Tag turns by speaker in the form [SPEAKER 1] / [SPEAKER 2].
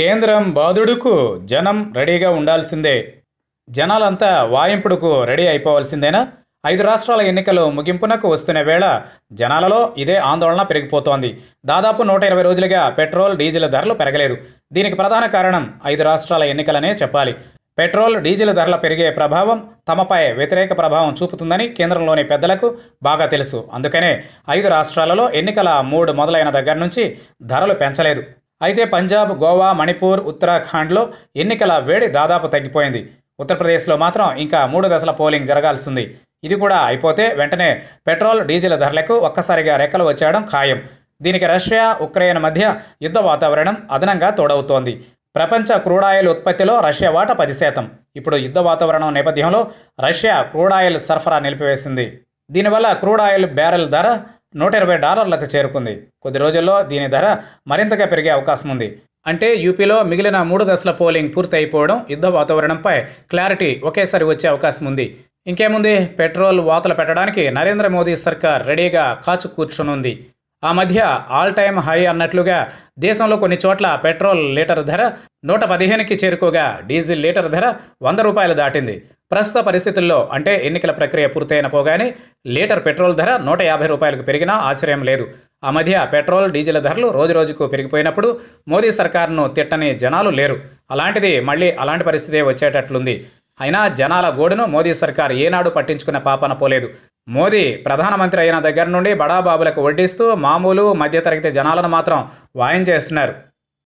[SPEAKER 1] కేంద్రం బాధుడుకు జనం రెడీగా ఉండాల్సిందే జనాలంతా వాయింపుడుకు రెడీ అయిపోవాల్సిందేనా ఐదు రాష్ట్రాల ఎన్నికలు ముగింపునకు వస్తున్న వేళ జనాలలో ఇదే ఆందోళన పెరిగిపోతోంది దాదాపు నూట ఇరవై రోజులుగా పెట్రోల్ డీజిల్ ధరలు పెరగలేదు దీనికి ప్రధాన కారణం ఐదు రాష్ట్రాల ఎన్నికలనే చెప్పాలి పెట్రోల్ డీజిల్ ధరల పెరిగే ప్రభావం తమపై వ్యతిరేక ప్రభావం చూపుతుందని కేంద్రంలోని పెద్దలకు బాగా తెలుసు అందుకనే ఐదు రాష్ట్రాలలో ఎన్నికల మూడు మొదలైన దగ్గర నుంచి ధరలు పెంచలేదు అయితే పంజాబ్ గోవా మణిపూర్ ఉత్తరాఖండ్లో ఎన్నికల వేడి దాదాపు తగ్గిపోయింది ఉత్తరప్రదేశ్లో మాత్రం ఇంకా మూడు దశల పోలింగ్ జరగాల్సింది ఇది కూడా అయిపోతే వెంటనే పెట్రోల్ డీజిల్ ధరలకు ఒక్కసారిగా రెక్కలు వచ్చేయడం ఖాయం దీనికి రష్యా ఉక్రెయిన్ మధ్య యుద్ధ వాతావరణం అదనంగా తోడవుతోంది ప్రపంచ క్రూడాయిల్ ఉత్పత్తిలో రష్యా వాటా పది శాతం ఇప్పుడు యుద్ధ వాతావరణం నేపథ్యంలో రష్యా క్రూడాయిల్ సరఫరా నిలిపివేసింది దీనివల్ల క్రూడాయిల్ బ్యారెల్ ధర నూట ఇరవై డాలర్లకు చేరుకుంది కొద్ది రోజుల్లో దీని ధర మరింతగా పెరిగే అవకాశం ఉంది అంటే యూపీలో మిగిలిన మూడు దశల పోలింగ్ పూర్తి అయిపోవడం యుద్ధ వాతావరణంపై క్లారిటీ ఒకేసారి వచ్చే అవకాశం ఉంది ఇంకేముంది పెట్రోల్ వాతలు పెట్టడానికి నరేంద్ర మోదీ సర్కార్ రెడీగా కాచు కూర్చునుంది ఆ మధ్య ఆల్ టైమ్ హై అన్నట్లుగా దేశంలో కొన్ని చోట్ల పెట్రోల్ లీటర్ ధర నూట పదిహేనుకి చేరుకోగా డీజిల్ లీటర్ ధర వంద రూపాయలు దాటింది ప్రస్తుత పరిస్థితుల్లో అంటే ఎన్నికల ప్రక్రియ పూర్తయిన పోగానే లీటర్ పెట్రోల్ ధర నూట యాభై రూపాయలకు పెరిగినా ఆశ్చర్యం లేదు ఆ మధ్య పెట్రోల్ డీజిల్ ధరలు రోజురోజుకు పెరిగిపోయినప్పుడు మోదీ సర్కార్ను తిట్టని జనాలు లేరు అలాంటిది మళ్ళీ అలాంటి పరిస్థితే వచ్చేటట్లుంది అయినా జనాల గోడును మోదీ సర్కార్ ఏనాడు పట్టించుకున్న పాపన పోలేదు మోదీ ప్రధానమంత్రి అయిన దగ్గర నుండి బడాబాబులకు వడ్డిస్తూ మామూలు మధ్యతరగతి జనాలను మాత్రం వాయించేస్తున్నారు